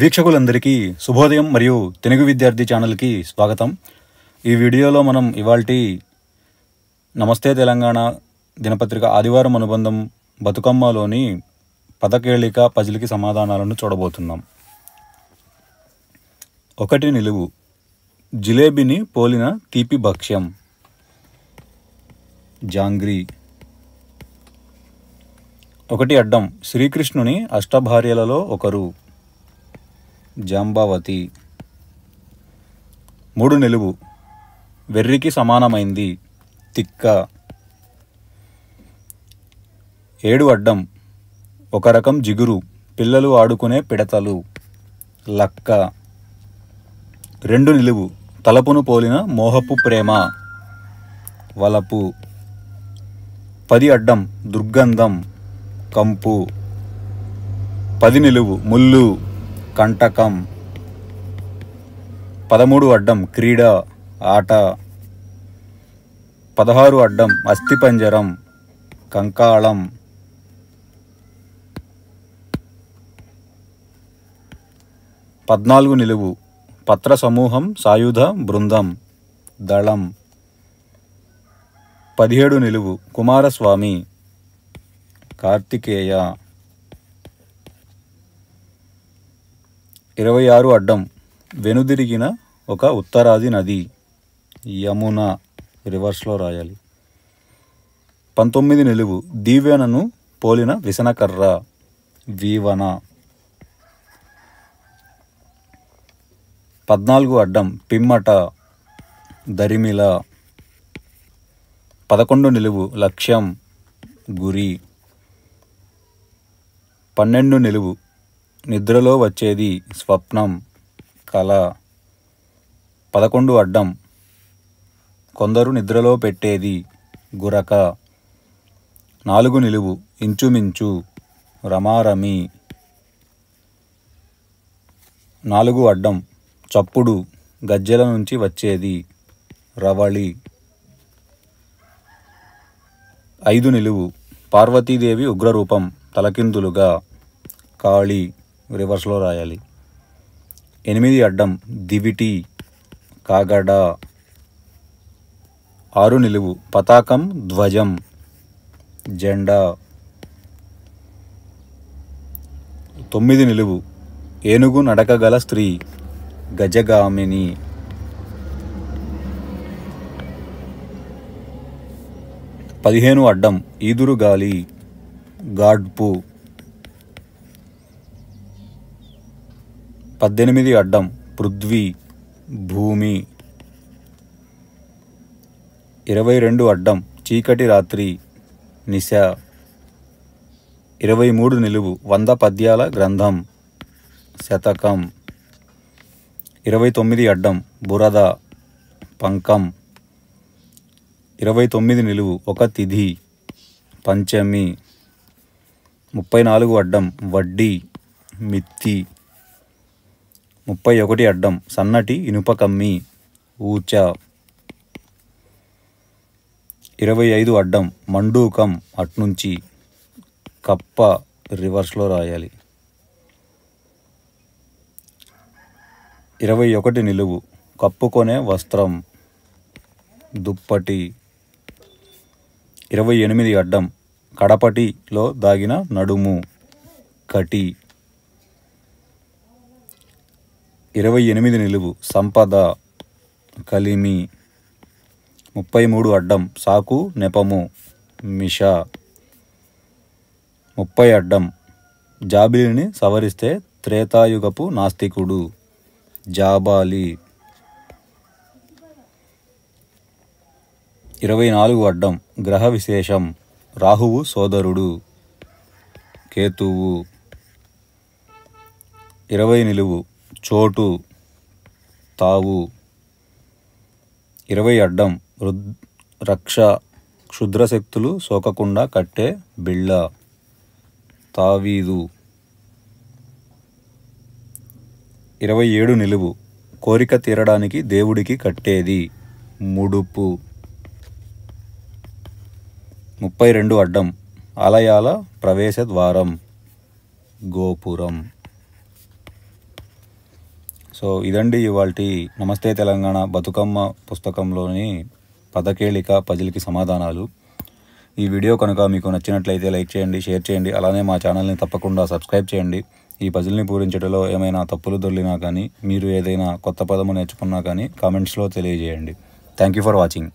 వీక్షకులందరికీ శుభోదయం మరియు తెలుగు విద్యార్థి ఛానల్కి స్వాగతం ఈ వీడియోలో మనం ఇవాల్టి నమస్తే తెలంగాణ దినపత్రిక ఆదివారం అనుబంధం బతుకమ్మలోని పదకేళిక పజిలికి సమాధానాలను చూడబోతున్నాం ఒకటి నిలువు జిలేబీని పోలిన తీపి భక్ష్యం జాంగ్రీ ఒకటి అడ్డం శ్రీకృష్ణుని అష్టభార్యలలో ఒకరు జాంబావతి మూడు నిలువు వెర్రికి సమానమైంది తిక్క ఏడు అడ్డం ఒక రకం జిగురు పిల్లలు ఆడుకునే పిడతలు లక్క రెండు నిలువు తలపును పోలిన మోహపు ప్రేమ వలపు పది అడ్డం దుర్గంధం కంపు పది నిలువు ముల్లు కంటకం పదమూడు అడ్డం క్రీడ ఆట పదహారు అడ్డం అస్థిపంజరం కంకాళం పద్నాలుగు నిలువు పత్ర సమూహం సాయుధ బృందం దళం పదిహేడు నిలువు కుమారస్వామి కార్తికేయ ఇరవై ఆరు అడ్డం వెనుదిరిగిన ఒక ఉత్తరాది నది యమున రివర్స్లో రాయాలి పంతొమ్మిది నిలువు దీవెనను పోలిన విసనకర్ర వీవన పద్నాలుగు అడ్డం పిమ్మట దరిమిల పదకొండు నిలువు లక్ష్యం గురి పన్నెండు నిలువు నిద్రలో వచ్చేది స్వప్నం కల పదకొండు అడ్డం కొందరు నిద్రలో పెట్టేది గురక నాలుగు నిలువు ఇంచుమించు రమారమి నాలుగు అడ్డం చప్పుడు గజ్జెల నుంచి వచ్చేది రవళి ఐదు నిలువు పార్వతీదేవి ఉగ్రరూపం తలకిందులుగా కాళీ రివర్స్లో రాయాలి ఎనిమిది అడ్డం దివిటి కాగడ ఆరు నిలువు పతాకం ధ్వజం జెండా తొమ్మిది నిలువు ఏనుగు నడకగల స్త్రీ గజగామిని పదిహేను అడ్డం ఈదురు గాలి గాడ్పు పద్దెనిమిది అడ్డం పృథ్వీ భూమి ఇరవై రెండు అడ్డం చీకటి రాత్రి నిశ ఇరవై మూడు నిలువు వంద పద్యాల గ్రంథం శతకం ఇరవై తొమ్మిది అడ్డం బురద పంకం ఇరవై తొమ్మిది నిలువు ఒక తిథి పంచమి ముప్పై నాలుగు అడ్డం వడ్డీ మిత్తి ముప్పై ఒకటి అడ్డం సన్నటి ఇనుప కమ్మి ఊచ ఇరవై ఐదు అడ్డం మండూకం అట్నుంచి కప్ప రివర్స్లో రాయాలి ఇరవై ఒకటి నిలువు కప్పుకొనే వస్త్రం దుప్పటి ఇరవై ఎనిమిది అడ్డం కడపటిలో దాగిన నడుము కటి ఇరవై ఎనిమిది నిలువు సంపద కలిమి ముప్పై మూడు అడ్డం సాకు నెపము మిష ముప్పై అడ్డం జాబిలిని సవరిస్తే త్రేతాయుగపు నాస్తికుడు జాబాలి ఇరవై నాలుగు అడ్డం గ్రహ విశేషం రాహువు సోదరుడు కేతువు ఇరవై నిలువు చోటు తావు ఇరవై అడ్డం రుద్ రక్ష క్షుద్రశక్తులు సోకకుండా కట్టే బిళ్ళ తావీదు ఇరవై ఏడు నిలువు కోరిక తీరడానికి దేవుడికి కట్టేది ముడుపు ముప్పై రెండు అడ్డం ఆలయాల ప్రవేశ ద్వారం గోపురం సో ఇదండి ఇవాళ నమస్తే తెలంగాణ బతుకమ్మ పుస్తకంలోని పదకేళిక పజిల్కి సమాధానాలు ఈ వీడియో కనుక మీకు నచ్చినట్లయితే లైక్ చేయండి షేర్ చేయండి అలానే మా ఛానల్ని తప్పకుండా సబ్స్క్రైబ్ చేయండి ఈ పజిల్ని పూరించడంలో ఏమైనా తప్పులు దొరికినా కానీ మీరు ఏదైనా కొత్త పదము నేర్చుకున్నా కానీ కామెంట్స్లో తెలియజేయండి థ్యాంక్ యూ ఫర్ వాచింగ్